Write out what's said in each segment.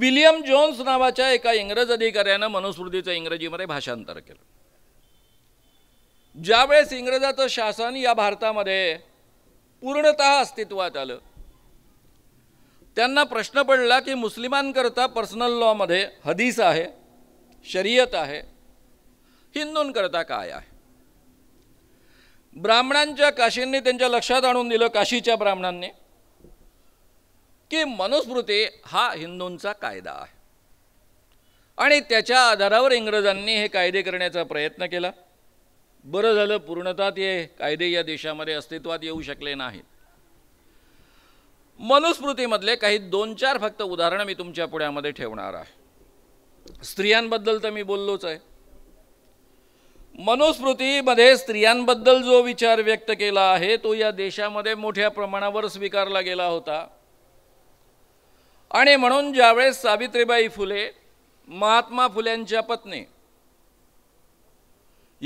William Johne's नावाच्या एका इंग्रज अधिकाऱ्यानं मनुस्मृतीचं इंग्रजीमध्ये भाषांतर केलं ज्यावेळेस इंग्रजाचं शासन या भारतामध्ये पूर्णत अस्तित्वात आलं त्यांना प्रश्न पडला की मुस्लिमांकरता पर्सनल लॉमध्ये हदीस आहे शरियत आहे हिंदूंकरता काय आहे ब्राह्मणांच्या काशींनी त्यांच्या लक्षात आणून दिलं काशीच्या ब्राह्मणांनी की मनुस्मृती हा हिंदूंचा कायदा आहे आणि त्याच्या आधारावर इंग्रजांनी हे कायदे करण्याचा प्रयत्न केला बरं झालं पूर्णतः ते कायदे या देशामध्ये अस्तित्वात येऊ शकले नाहीत मनुस्मृतीमधले काही दोन चार फक्त उदाहरणं मी तुमच्या पुण्यामध्ये ठेवणार आहे स्त्रियांबद्दल तर मी बोललोच आहे मनुस्मृतीमध्ये स्त्रियांबद्दल जो विचार व्यक्त केला आहे तो या देशामध्ये मोठ्या प्रमाणावर स्वीकारला गेला होता आणि म्हणून ज्यावेळेस सावित्रीबाई फुले महात्मा फुल्यांच्या पत्नी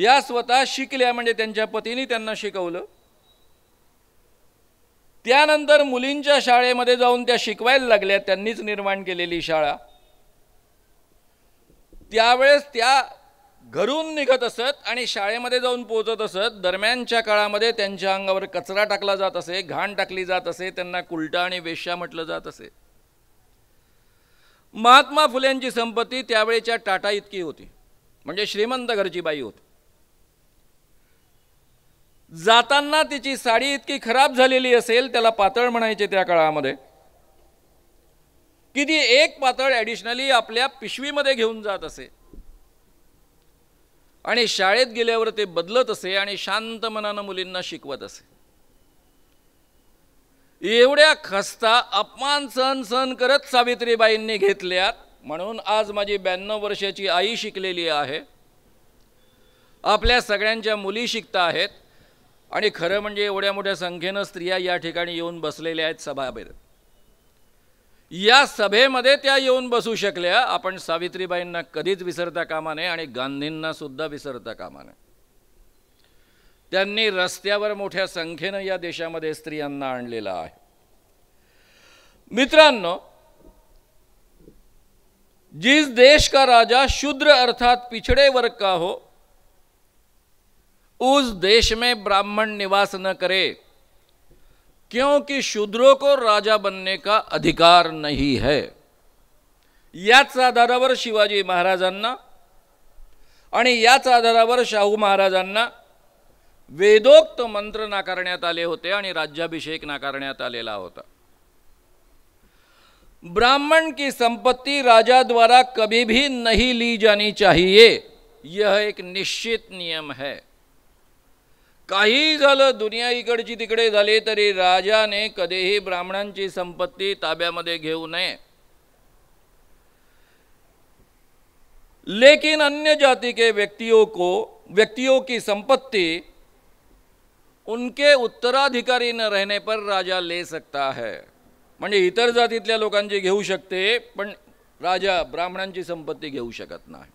या स्वतः शिकल्या म्हणजे त्यांच्या पतीने त्यांना शिकवलं त्यानंतर मुलींच्या शाळेमध्ये जाऊन त्या शिकवायला लागल्या त्यांनीच निर्माण केलेली शाळा त्यावेळेस त्या घरून निघत असत आणि शाळेमध्ये जाऊन पोहोचत असत दरम्यानच्या काळामध्ये त्यांच्या अंगावर कचरा टाकला जात असे घाण टाकली जात असे त्यांना कुलटा आणि वेश्या म्हटलं जात असे महात्मा फुलेंची संपत्ती त्यावेळेच्या टाटा इतकी होती म्हणजे श्रीमंत घरची बाई होती जाताना तिची साडी इतकी खराब झालेली असेल त्याला पातळ म्हणायचे त्या काळामध्ये की ती एक पातळ ॲडिशनली आपल्या पिशवीमध्ये घेऊन जात असे आणि शाळेत गेल्यावर ते बदलत असे आणि शांत मनानं मुलींना शिकवत असे एवढ्या खस्ता अपमान सहन सहन करत सावित्रीबाईंनी घेतल्यात म्हणून आज माझी ब्याण्णव वर्षाची आई शिकलेली आहे आपल्या सगळ्यांच्या मुली शिकता आहेत आणि खरं म्हणजे एवढ्या मोठ्या संख्येनं स्त्रिया या ठिकाणी येऊन बसलेल्या आहेत सभाबेर या सभेमध्ये त्या येऊन बसू शकल्या आपण सावित्रीबाईंना कधीच विसरता कामा नये आणि गांधींना सुद्धा विसरता कामा नये त्यांनी रस्त्यावर मोठ्या संख्येनं या देशामध्ये स्त्रियांना आणलेलं आहे मित्रांनो जिस देश का राजा शूद्र अर्थात पिछड़े वर्ग का हो उस देश में ब्राह्मण निवास न करे क्योंकि शूद्रों को राजा बनने का अधिकार नहीं है याच आधारावर शिवाजी महाराजांना आणि याच आधारावर शाहू महाराजांना वेदोक्त मंत्र नाकारण्यात होते आणि राज्याभिषेक नाकारण्यात होता ब्राह्मण की संपत्ति राजा द्वारा कभी भी नहीं ली जानी चाहिए यह एक निश्चित नियम है काही झालं दुनिया इकडची तिकडे झाली तरी राजाने कधीही ब्राह्मणांची संपत्ती ताब्यामध्ये घेऊ नये लेकिन अन्य जाति के व्यक्तियों को व्यक्तियों की संपत्ति उनके उत्तराधिकारी न रहने पर राजा ले सकता है म्हणजे इतर जातीतल्या लोकांची घेऊ शकते पण राजा ब्राह्मणांची संपत्ती घेऊ शकत नाही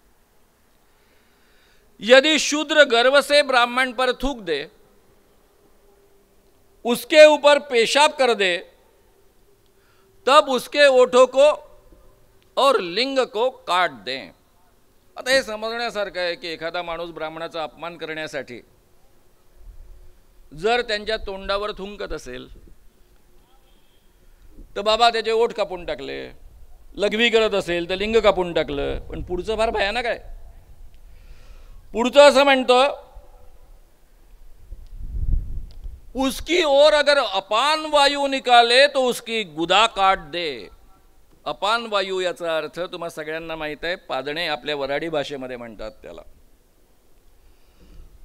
यदि शूद्र गर्व से ब्राह्मण पर थूक दे उसके ऊपर पेशाब कर दे तब उसके ओठों को और लिंग को काट दें आता हे समजण्यासारखं आहे की एखादा माणूस ब्राह्मणाचा अपमान करण्यासाठी जर त्यांच्या तोंडावर थुंकत असेल तर बाबा त्याचे ओठ कापून टाकले लघवी करत असेल तर लिंग कापून टाकलं पण पुढचं फार भयानक आहे पुढचं असं म्हणतं उसकी ओर अगर अपान वायू निकाले तो उसकी गुदा काट दे अपान वायू याचा अर्थ तुम्हा सगळ्यांना माहीत आहे पादणे आपल्या वराडी भाषेमध्ये म्हणतात त्याला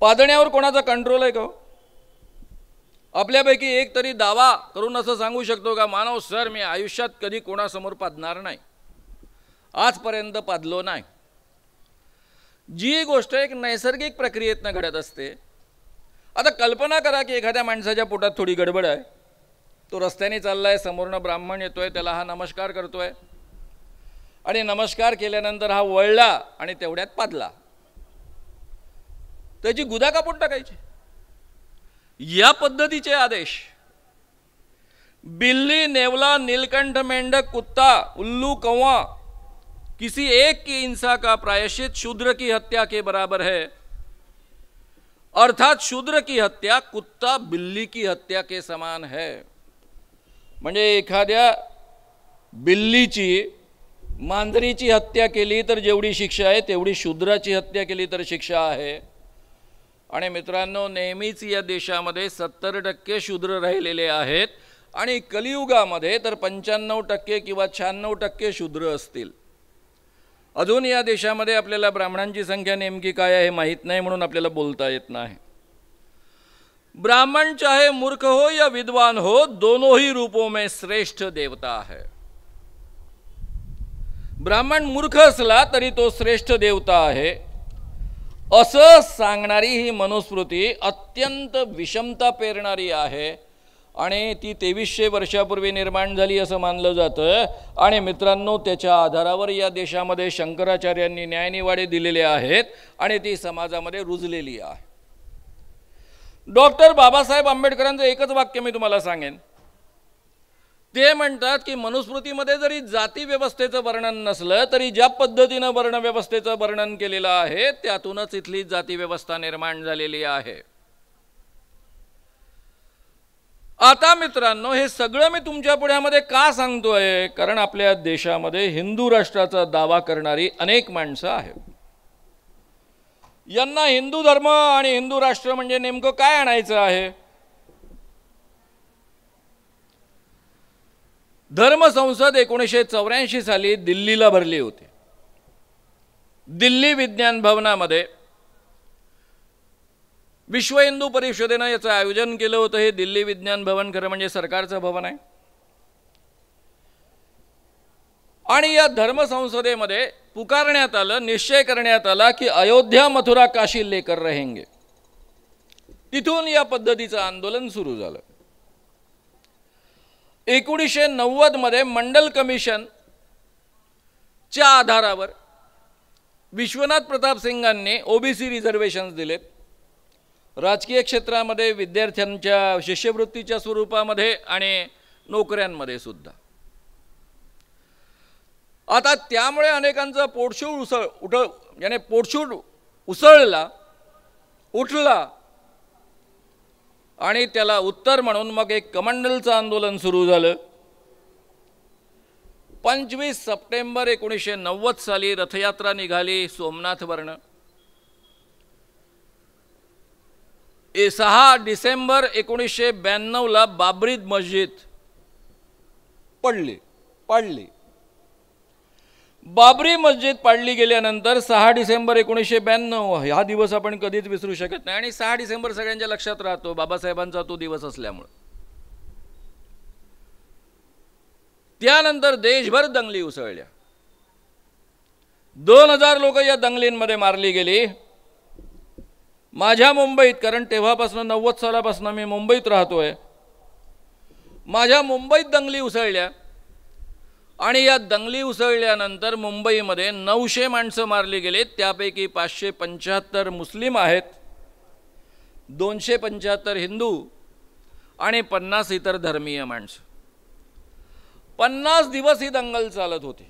पादण्यावर कोणाचा कंट्रोल आहे का हो? आपल्यापैकी एक तरी दावा करून असं सांगू शकतो का मानव सर मी आयुष्यात कधी कोणासमोर पादणार नाही आजपर्यंत पाजलो नाही जी गोष्ट एक नैसर्गिक प्रक्रियेतनं घडत असते आता कल्पना करा की एखाद्या माणसाच्या पोटात थोडी गडबड आहे तो रस्त्याने चालला आहे समोरनं ब्राह्मण येतो आहे त्याला हा नमस्कार करतो आहे आणि नमस्कार केल्यानंतर हा वळला आणि तेवढ्यात पादला त्याची गुदा कापून टाकायची या पद्धतीचे आदेश बिल्ली नेवला नीलकंठ मेंढक कुत्ता उल्लू कौवा किसी एक की हिंसा का प्रायश्चित शूद्र की हत्या के बराबर है अर्थात शूद्र की हत्या कुत्ता बिल्ली की हत्या के समान है म्हणजे एखाद्या बिल्लीची मांजरीची हत्या केली तर जेवढी शिक्षा आहे तेवढी शूद्राची हत्या केली तर शिक्षा आहे आणि मित्रांनो नेहमीच या देशामध्ये सत्तर टक्के शूद्र राहिलेले आहेत आणि कलियुगामध्ये तर पंच्याण्णव टक्के किंवा शहाण्णव टक्के शूद्र असतील अजून या देशामध्ये आपल्याला ब्राह्मणांची संख्या नेमकी काय आहे माहीत नाही म्हणून आपल्याला बोलता येत नाही ब्राह्मण चाहे मूर्ख हो या विद्वान हो दोनों ही रूपों में श्रेष्ठ देवता है ब्राह्मण मूर्ख असला तरी तो श्रेष्ठ देवता आहे असं सांगणारी ही मनुस्मृती अत्यंत विषमता पेरणारी आहे आणि ती तेवीसशे वर्षापूर्वी निर्माण झाली असं मानलं जातं आणि मित्रांनो त्याच्या आधारावर या देशामध्ये शंकराचार्यांनी न्यायनिवाडे दिलेले आहेत आणि ती समाजामध्ये रुजलेली आहे डॉक्टर बाबासाहेब आंबेडकरांचं एकच वाक्य मी तुम्हाला सांगेन ते म्हणतात की मनुस्मृतीमध्ये जरी जाती व्यवस्थेचं वर्णन नसलं तरी ज्या पद्धतीनं वर्णव्यवस्थेचं वर्णन केलेलं आहे त्यातूनच इथली जाती व्यवस्था निर्माण झालेली आहे आता मित्रांनो हे सगळं मी तुमच्या पुढ्यामध्ये का सांगतोय कारण आपल्या देशामध्ये हिंदू राष्ट्राचा दावा करणारी अनेक माणसं आहेत यांना हिंदू धर्म आणि हिंदू राष्ट्र म्हणजे नेमकं काय आणायचं आहे धर्मसंसद एकोणीसशे चौऱ्याऐंशी साली दिल्लीला भरली होती दिल्ली विज्ञान भवनामध्ये विश्व हिंदू परिषदेनं याचं आयोजन केलं होतं हे दिल्ली विज्ञान भवन खरं म्हणजे सरकारचं भवन आहे आणि या धर्मसंसदेमध्ये पुकारण्यात आलं निश्चय करण्यात आला की अयोध्या मथुरा काशी लेकर रहेंगे तिथून या पद्धतीचं आंदोलन सुरू झालं एकोणीसशे नव्वदमध्ये मंडल कमिशनच्या आधारावर विश्वनाथ प्रताप सिंगांनी ओबीसी रिझर्वेशन्स दिलेत राजकीय क्षेत्रामध्ये विद्यार्थ्यांच्या शिष्यवृत्तीच्या स्वरूपामध्ये आणि नोकऱ्यांमध्ये सुद्धा आता त्यामुळे अनेकांचा पोटशूळ उसळ उठ याने पोटशूळ उसळला उठला आणि त्याला उत्तर म्हणून मग एक कमंडलचं आंदोलन सुरू झालं पंचवीस सप्टेंबर एकोणीसशे नव्वद साली रथयात्रा निघाली सोमनाथवरनं ए सहा डिसेंबर एकोणीसशे ब्याण्णवला बाबरीद मस्जिद पडली पडली बाबरी मस्जिद पाडली गेल्यानंतर सहा डिसेंबर एकोणीसशे ब्याण्णव हा दिवस आपण कधीच विसरू शकत नाही आणि सहा डिसेंबर सगळ्यांच्या लक्षात राहतो बाबासाहेबांचा तो दिवस असल्यामुळं त्यानंतर देशभर दंगली उसळल्या दोन हजार लोक या दंगलींमध्ये मारली गेली माझ्या मुंबईत कारण तेव्हापासून नव्वद सालापासून मी मुंबईत राहतोय माझ्या मुंबईत दंगली उसळल्या आणि या दंगली उसळल्यानंतर मुंबईमध्ये नऊशे माणसं मारली गेलीत त्यापैकी पाचशे पंच्याहत्तर मुस्लिम आहेत दोनशे पंच्याहत्तर हिंदू आणि पन्नास इतर धर्मीय माणसं पन्नास दिवस ही दंगल चालत होती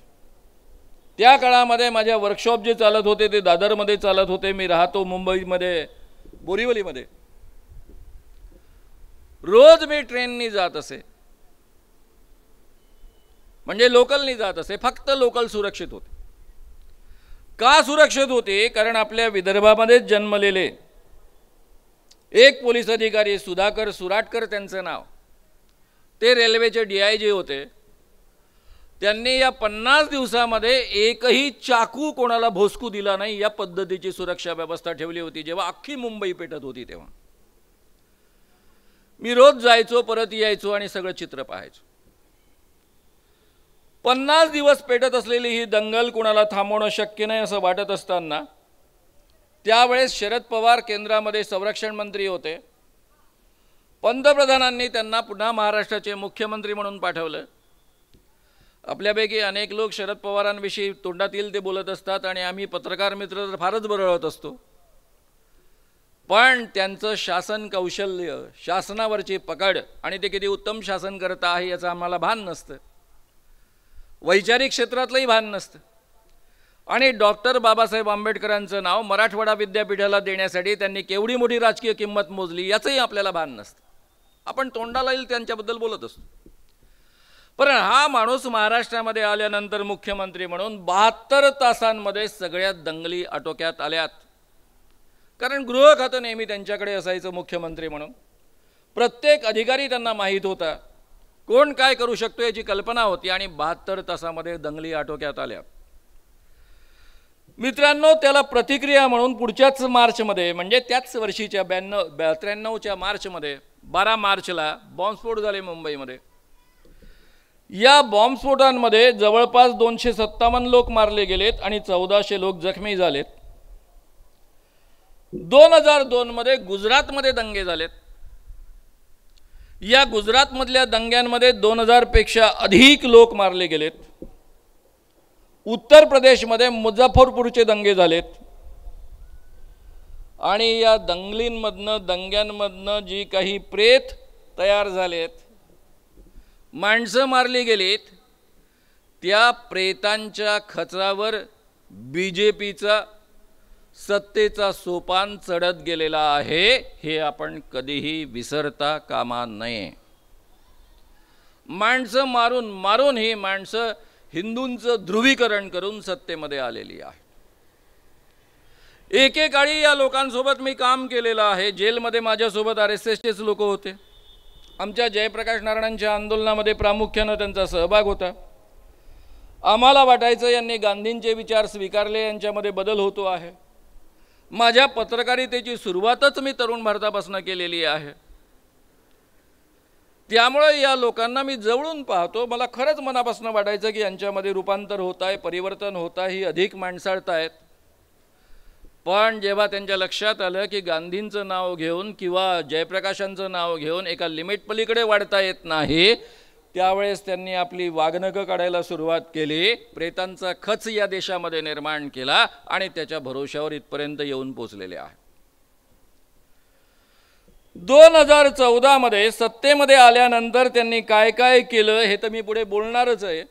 त्या काळामध्ये माझ्या वर्कशॉप जे चालत होते ते दादरमध्ये चालत होते मी राहतो मुंबईमध्ये बोरिवलीमध्ये रोज मी ट्रेननी जात असे म्हणजे लोकलनी जात असे फक्त लोकल सुरक्षित होते का सुरक्षित होते कारण आपल्या विदर्भामध्येच जन्मलेले एक पोलीस अधिकारी सुधाकर सुराटकर त्यांचं नाव ते रेल्वेचे डी आय जे होते त्यांनी या पन्नास दिवसामध्ये एकही चाकू कोणाला भोसकू दिला नाही या पद्धतीची सुरक्षा व्यवस्था ठेवली होती जेव्हा अख्खी मुंबई पेटत होती तेव्हा मी रोज जायचो परत यायचो आणि सगळं चित्र पाहायचो पन्नास दिवस पेटत असलेली ही दंगल कुणाला थांबवणं शक्य नाही असं वाटत असताना त्यावेळेस शरद पवार केंद्रामध्ये संरक्षण मंत्री होते पंतप्रधानांनी त्यांना पुन्हा महाराष्ट्राचे मुख्यमंत्री म्हणून पाठवलं आपल्यापैकी अनेक लोक शरद पवारांविषयी तोंडातील ते बोलत असतात आणि आम्ही पत्रकार मित्र तर फारच बरळत असतो पण त्यांचं शासन कौशल्य शासनावरची पकड आणि ते किती उत्तम शासन करत आहे याचं आम्हाला भान नसतं वैचारिक क्षेत्रातलंही भान नसतं आणि डॉक्टर बाबासाहेब आंबेडकरांचं नाव मराठवाडा विद्यापीठाला देण्यासाठी त्यांनी केवढी मोठी राजकीय किंमत मोजली याचंही आपल्याला भान नसतं आपण तोंडाला येईल त्यांच्याबद्दल बोलत असतो पण हा माणूस महाराष्ट्रामध्ये आल्यानंतर मुख्यमंत्री म्हणून बहात्तर तासांमध्ये सगळ्यात दंगली आटोक्यात आल्यात कारण गृह खातं नेहमी त्यांच्याकडे असायचं मुख्यमंत्री म्हणून प्रत्येक अधिकारी त्यांना माहीत होता कोण काय करू शकतो याची कल्पना होती आणि बहात्तर तासामध्ये दंगली आटोक्यात आल्या मित्रांनो त्याला प्रतिक्रिया म्हणून पुढच्याच मार्चमध्ये म्हणजे त्याच वर्षीच्या ब्याण्णव त्र्याण्णवच्या मार्चमध्ये बारा मार्चला बॉम्बस्फोट झाले मुंबईमध्ये या बॉम्बस्फोटांमध्ये जवळपास दोनशे सत्तावन्न लोक मारले गेलेत आणि चौदाशे लोक जखमी झालेत दोन हजार दोनमध्ये गुजरातमध्ये दंगे झालेत या गुजरातमधल्या दंग्यांमध्ये दोन हजारपेक्षा अधिक लोक मारले गेलेत उत्तर प्रदेशमध्ये मुझफ्फरपूरचे दंगे झालेत आणि या दंगलींमधनं दंग्यांमधनं जी काही प्रेत तयार झालेत माणसं मारली गेलीत त्या प्रेतांच्या खचरावर बी जे पीचा सत्तेचा सोपान चढत गेलेला आहे हे आपण कधीही विसरता कामा नये माणसं मारून मारून ही माणसं हिंदूंचं ध्रुवीकरण करून सत्तेमध्ये आलेली आहे एकेकाळी या लोकांसोबत मी काम केलेलं आहे जेलमध्ये माझ्यासोबत आर एस एसचेच लोक होते आमच्या जयप्रकाश नारायणांच्या आंदोलनामध्ये प्रामुख्यानं त्यांचा सहभाग होता आम्हाला वाटायचं यांनी गांधींचे विचार स्वीकारले यांच्यामध्ये बदल होतो आहे माझ्या पत्रकारितेची सुरुवातच मी तरुण भारतापासून केलेली आहे त्यामुळे या लोकांना मी जवळून पाहतो मला खरंच मनापासून वाटायचं की यांच्यामध्ये रूपांतर होत आहे परिवर्तन होत आहे ही अधिक माणसाळत आहेत पण जेव्हा त्यांच्या लक्षात आलं की गांधींचं नाव घेऊन किंवा जयप्रकाशांचं नाव घेऊन एका लिमिट पलीकडे वाढता येत नाही त्यावेळेस त्यांनी आपली वागणकं काढायला सुरुवात केली प्रेतांचा खच या देशामध्ये निर्माण केला आणि त्याच्या भरोश्यावर इथपर्यंत येऊन पोचलेले आहे दोन हजार मध्ये सत्तेमध्ये आल्यानंतर त्यांनी काय काय केलं हे तर मी पुढे बोलणारच आहे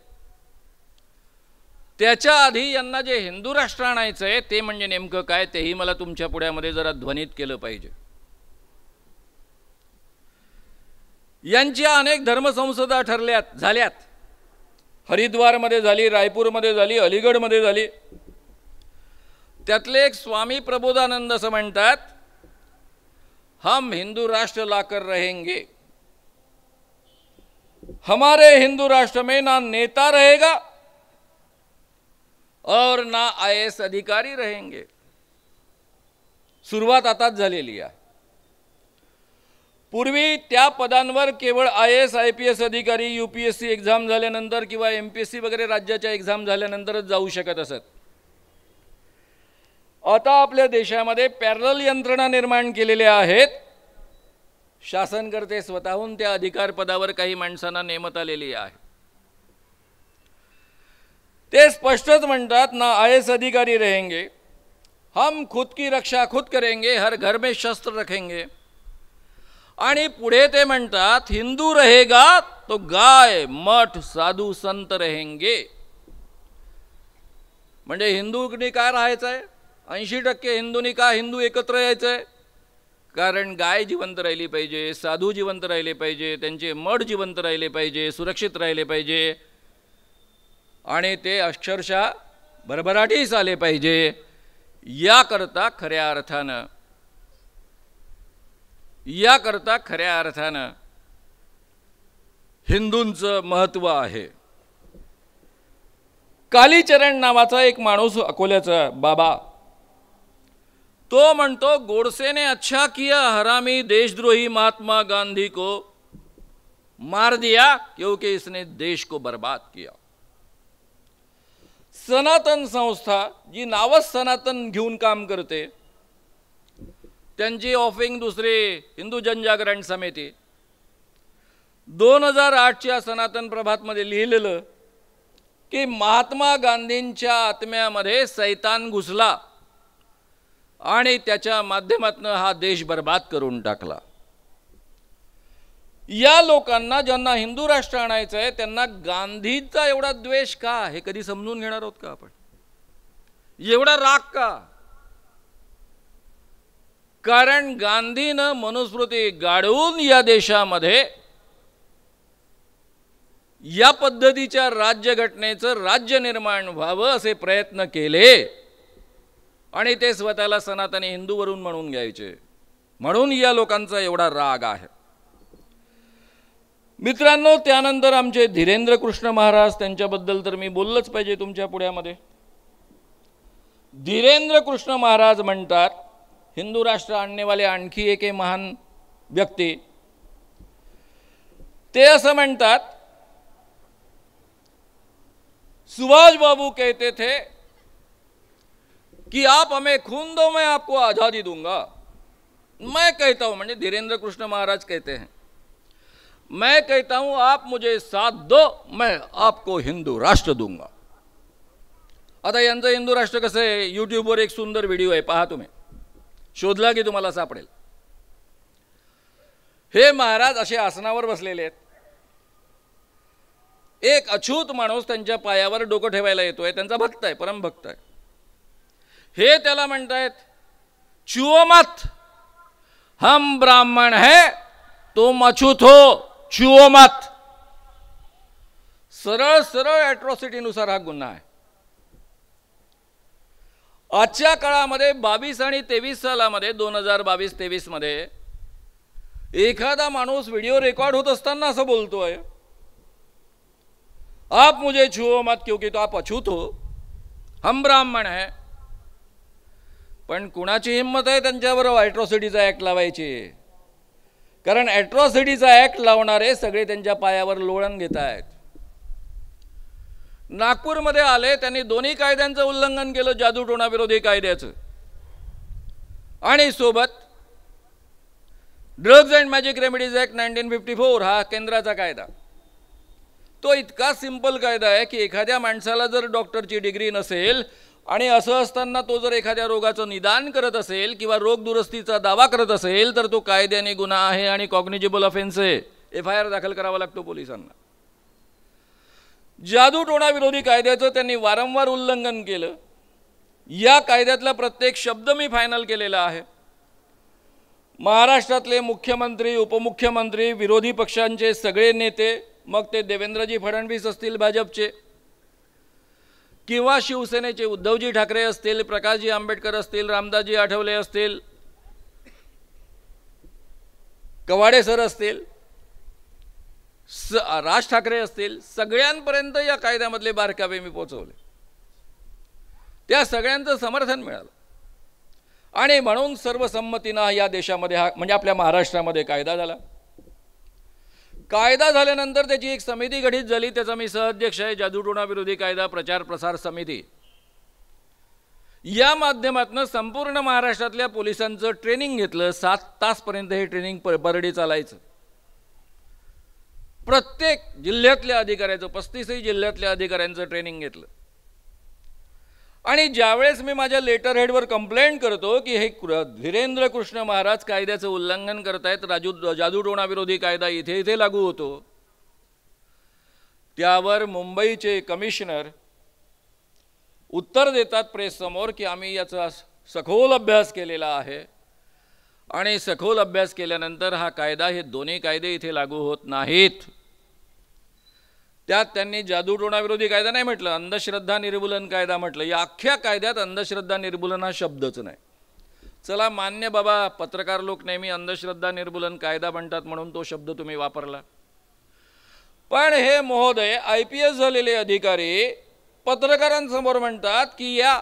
त्याच्या आधी यांना जे हिंदू राष्ट्र आणायचं आहे ते म्हणजे नेमकं काय तेही मला तुमच्या पुढ्यामध्ये जरा ध्वनित केलं पाहिजे यांच्या अनेक धर्मसंसदा ठरल्यात झाल्यात हरिद्वारमध्ये झाली रायपूरमध्ये झाली अलीगडमध्ये झाली त्यातले एक स्वामी प्रबोधानंद असं म्हणतात हम हिंदू राष्ट्र लाकर रहेंगे हमारे हिंदू राष्ट्र में ना नेता रहेगा और ना आय एस अधिकारी रहेंगे सुरुवात आताच झालेली आहे पूर्वी त्या पदांवर केवळ I S I P S अधिकारी U P S C exam झाल्यानंतर किंवा एम पी एस सी वगैरे राज्याच्या एक्झाम झाल्यानंतरच जाऊ शकत असत आता आपल्या देशामध्ये पॅरल यंत्रणा निर्माण केलेल्या आहेत शासनकर्ते स्वतःहून त्या अधिकार पदावर काही माणसांना नेमत आलेली आहे ते स्पष्टच म्हणतात ना आय एस अधिकारी रहेंगे हम खुद की रक्षा खुद करेंगे हर घर में शस्त्र रखेंगे आणि पुढे ते म्हणतात हिंदू रहेगा तो गाय मठ साधू संत रहेंगे म्हणजे हिंदूनी काय राहायचं आहे ऐंशी टक्के हिंदूनी का हिंदू एकत्र यायचं आहे कारण गाय जिवंत राहिली पाहिजे साधू जिवंत राहिले पाहिजे त्यांचे मठ जिवंत राहिले पाहिजे सुरक्षित राहिले पाहिजे आणि ते अक्षरशः भरभराटीस आले पाहिजे याकरता खऱ्या अर्थानं या करता खऱ्या अर्थानं हिंदूंचं महत्त्व आहे कालीचरण नावाचा एक माणूस अकोल्याचा बाबा तो म्हणतो गोडसेने अच्छा किया हरामी देशद्रोही महात्मा गांधी को मार दिया क्योंकि इसने देश को बर्बाद किया सनातन संस्था जी नावच सनातन घेऊन काम करते त्यांची ऑफिंग दुसरी हिंदू जनजागरण समिती दोन हजार आठच्या सनातन प्रभातमध्ये लिहिलेलं की महात्मा गांधींच्या आत्म्यामध्ये सैतान घुसला आणि त्याच्या माध्यमातून हा देश बर्बाद करून टाकला या लोकांना ज्यांना हिंदू राष्ट्र आणायचं आहे त्यांना गांधीचा एवढा द्वेष का हे कधी समजून घेणार आहोत का आपण एवढा राग का कारण गांधीनं मनुस्मृती गाडवून या देशामध्ये या पद्धतीच्या राज्यघटनेचं राज्य निर्माण व्हावं असे प्रयत्न केले आणि ते स्वतःला सनातनी हिंदूवरून म्हणून घ्यायचे म्हणून या लोकांचा एवढा राग आहे मित्रांनो त्यानंतर आमचे धीरेंद्र कृष्ण महाराज त्यांच्याबद्दल तर मी बोललंच पाहिजे तुमच्या पुण्यामध्ये धीरेंद्र कृष्ण महाराज म्हणतात हिंदू राष्ट्र आने वाले आणखी एक महान व्यक्ति ते सुभाष बाबू कहते थे कि आप हमें खून दो मैं आपको आज़ादी दूंगा मैं कहता हूं म्हणजे धीरेन्द्र कृष्ण महाराज कहते हैं मैं कहता हूं आप मुझे साथ दो मैं आपको हिंदू राष्ट्र दूंगा आता यांचं हिंदू राष्ट्र कस है यूट्यूब यूट्यूबवर एक सुंदर वीडियो है पहा तुम्हें शोधला की तुम्हाला सापडेल हे महाराज असे आसनावर बसलेले आहेत एक अछूत माणूस त्यांच्या पायावर डोकं ठेवायला येतोय त्यांचा भक्त आहे परम भक्त आहे हे त्याला म्हणतायत चुओ हम ब्राह्मण है तो अछूत हो चुओ सरळ सरळ ॲट्रॉसिटीनुसार हा गुन्हा आहे आजच्या काळामध्ये बावीस आणि तेवीस सालामध्ये दोन हजार बावीस तेवीसमध्ये एखादा माणूस व्हिडिओ रेकॉर्ड होत असताना असं बोलतोय आप मुझे छुओ मत की तो आप अछूत हो हम ब्राह्मण आहे पण कुणाची हिंमत आहे त्यांच्यावर ॲट्रॉसिटीचा ॲक्ट लावायची कारण ॲट्रॉसिटीचा ॲक्ट लावणारे सगळे त्यांच्या पायावर लोळण घेत आहेत नागपूरमध्ये आले त्यांनी दोन्ही कायद्यांचं उल्लंघन केलं जादूटोणाविरोधी कायद्याचं आणि सोबत drugs and magic remedies act nineteen fifty four हा केंद्राचा कायदा तो इतका सिंपल कायदा आहे की एखाद्या माणसाला जर डॉक्टरची डिग्री नसेल आणि असं असताना तो जर एखाद्या रोगाचं निदान करत असेल किंवा रोग दुरुस्तीचा दावा करत असेल तर तो कायद्याने गुन्हा आहे आणि कॉग्निजेबल ऑफेन्स आहे एफ आय आर दाखल करावा लागतो पोलिसांना जादू विरोधी कायद्याचं त्यांनी वारंवार उल्लंघन केलं या कायद्यातला प्रत्येक शब्द मी फायनल केलेला आहे महाराष्ट्रातले मुख्यमंत्री उपमुख्यमंत्री विरोधी पक्षांचे सगळे नेते मग ते देवेंद्रजी फडणवीस असतील भाजपचे किंवा शिवसेनेचे उद्धवजी ठाकरे असतील प्रकाशजी आंबेडकर असतील रामदासजी आठवले असतील कवाडे सर असतील स राज ठाकरे असतील सगळ्यांपर्यंत या कायद्यामधले बारकावे मी पोचवले त्या सगळ्यांचं समर्थन मिळालं आणि म्हणून सर्वसंमतीनं या देशामध्ये हा म्हणजे आपल्या महाराष्ट्रामध्ये कायदा झाला कायदा झाल्यानंतर त्याची एक समिती गठीत झाली त्याचा मी सहअध्यक्ष आहे जादूटोणा विरोधी कायदा प्रचार प्रसार समिती या माध्यमातनं संपूर्ण महाराष्ट्रातल्या पोलिसांचं ट्रेनिंग घेतलं सात तासपर्यंत हे ट्रेनिंग पर बरडी चालायचं प्रत्येक जिल्ह्यातल्या अधिकाऱ्याचं पस्तीसही जिल्ह्यातल्या अधिकाऱ्यांचं ट्रेनिंग घेतलं आणि ज्यावेळेस मी माझ्या लेटर हेडवर कंप्लेंट करतो की हे धीरेंद्र कृष्ण महाराज कायद्याचं उल्लंघन करतायत राजू जादूटोणाविरोधी कायदा इथे इथे लागू होतो त्यावर मुंबईचे कमिशनर उत्तर देतात प्रेससमोर की आम्ही याचा सखोल अभ्यास केलेला आहे आणि सखोल अभ्यास केल्यानंतर हा कायदा हे दोन्ही कायदे इथे लागू होत नाहीत त्यात त्यांनी जादूटोणाविरोधी कायदा नाही म्हटलं अंधश्रद्धा निर्मूलन कायदा म्हटलं या अख्ख्या कायद्यात अंधश्रद्धा निर्मूलन हा शब्दच नाही चला मान्य बाबा पत्रकार लोक नेहमी अंधश्रद्धा निर्मूलन कायदा म्हणतात म्हणून तो शब्द तुम्ही वापरला पण हे महोदय आय पी एस झालेले अधिकारी पत्रकारांसमोर म्हणतात की या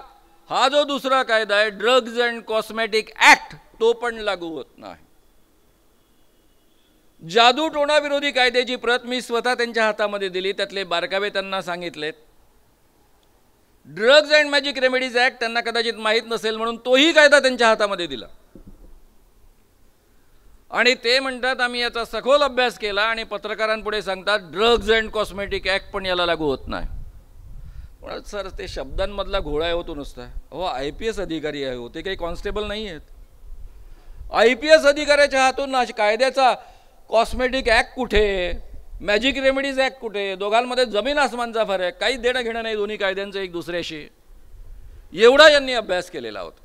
हा जो दुसरा कायदा आहे ड्रग्ज अँड कॉस्मेटिक ॲक्ट तो पण लागू होत नाही जादू टोणाविरोधी कायद्याची प्रत मी स्वतः त्यांच्या हातामध्ये दिली त्यातले बारकावे त्यांना सांगितलेत drugs and magic remedies act त्यांना कदाचित माहीत नसेल म्हणून तोही कायदा त्यांच्या हातामध्ये दिला आणि ते म्हणतात आम्ही याचा सखोल अभ्यास केला आणि पत्रकारांपुढे सांगतात ड्रग्ज अँड कॉस्मेटिक ऍक्ट पण याला लागू होत नाही सर ते शब्दांमधला घोळा होतो नुसता हो आय पी एस अधिकारी आहे हो ते काही कॉन्स्टेबल नाही आहेत आय पी एस अधिकाऱ्याच्या हातून कायद्याचा कॉस्मेटिक ॲक्ट कुठे मॅजिक रेमेडीज ॲक्ट कुठे दोघांमध्ये जमीन आसमानचा फरक काही देणं घेणं नाही दोन्ही कायद्यांचं एक दुसऱ्याशी एवढा यांनी अभ्यास केलेला होता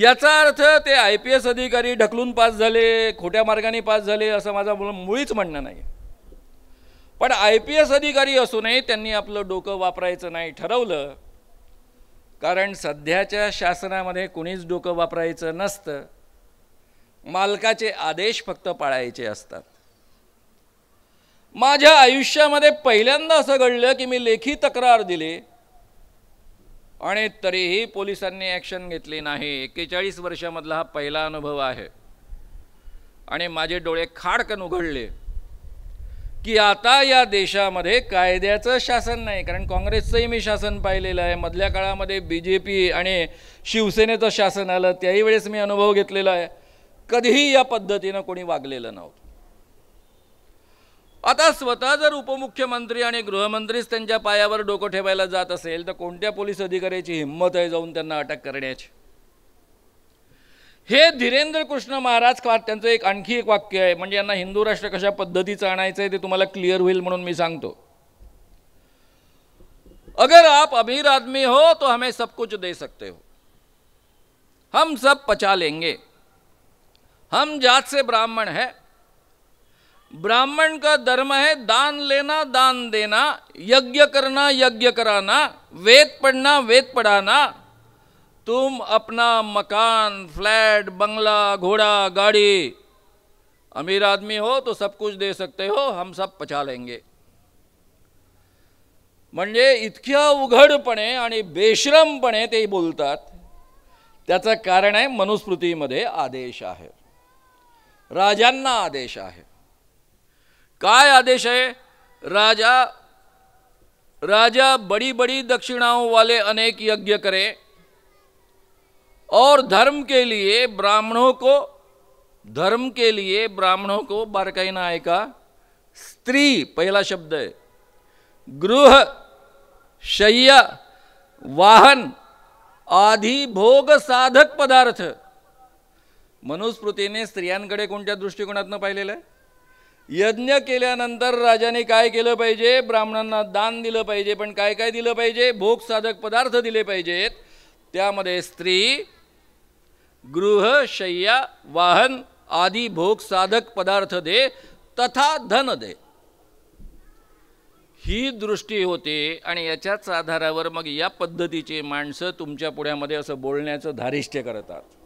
याचा अर्थ ते आय पी एस अधिकारी ढकलून पास झाले खोट्या मार्गाने पास झाले असं माझं मुळीच म्हणणं नाही पण आय पी एस अधिकारी असूनही त्यांनी आपलं डोकं वापरायचं नाही ठरवलं कारण सध्याच्या शासनामध्ये कुणीच डोकं वापरायचं नसतं मालकाचे आदेश फक्त पाळायचे असतात माझ्या आयुष्यामध्ये पहिल्यांदा असं घडलं की मी लेखी तक्रार दिली आणि तरीही पोलिसांनी ॲक्शन घेतली नाही एक्केचाळीस वर्षामधला हा पहिला अनुभव आहे आणि माझे डोळे खाडकन उघडले की आता या देशामध्ये कायद्याचं शासन नाही कारण काँग्रेसचंही मी शासन पाहिलेलं आहे मधल्या काळामध्ये बी जे पी आणि शिवसेनेचं शासन आलं त्याही वेळेस मी अनुभव घेतलेला आहे कधीही या पद्धतीनं कोणी वागलेलं नव्हतं आता स्वतः जर उपमुख्यमंत्री आणि गृहमंत्रीच त्यांच्या पायावर डोकं ठेवायला जात असेल तर कोणत्या पोलीस अधिकाऱ्याची हिंमत आहे जाऊन त्यांना अटक करण्याची हे धीरेन्द्र कृष्ण महाराज त्यांचं एक आणखी एक वाक्य आहे म्हणजे यांना हिंदू राष्ट्र कशा पद्धतीचं आणायचं आहे ते तुम्हाला क्लिअर होईल म्हणून मी सांगतो अगर आप अमीर आदमी हो तो हमें सब कुछ दे सकते हो हम सब पचा लेंगे हम जात से ब्राह्मण है ब्राह्मण का धर्म है दान लेना दान देना यज्ञ करना यज्ञ कराना वेद पढ़ना वेद पढ़ाना तुम अपना मकान फ्लैट बंगला घोड़ा गाड़ी अमीर आदमी हो तो सब कुछ दे सकते हो हम सब पचा लेंगे म्हणजे इतक्या उघडपणे आणि बेश्रमपणे ते बोलतात त्याचं कारण आहे मनुस्मृतीमध्ये आदेश आहे राजांना आदेश आहे काय आदेश है राजा राजा बड़ी बड़ी दक्षिणाओं वाले अनेक यज्ञ करे और धर्म के लिए ब्राह्मणों को धर्म के लिए ब्राह्मणों को बारकाई नाय का स्त्री पहला शब्द है गृह शय्य वाहन आधी भोग साधक पदार्थ मनुस्मृतीने स्त्रियांकडे कोणत्या दृष्टिकोनातनं पाहिलेलं आहे यज्ञ केल्यानंतर राजाने काय केलं पाहिजे ब्राह्मणांना दान दिलं पाहिजे पण काय काय दिलं पाहिजे भोग साधक पदार्थ दिले पाहिजेत त्यामध्ये स्त्री गृह शय्या वाहन आदी भोग साधक पदार्थ दे तथा धन दे ही दृष्टी होते आणि याच्याच आधारावर मग या पद्धतीचे माणसं तुमच्या पुढ्यामध्ये असं बोलण्याचं धारिष्ट्य करतात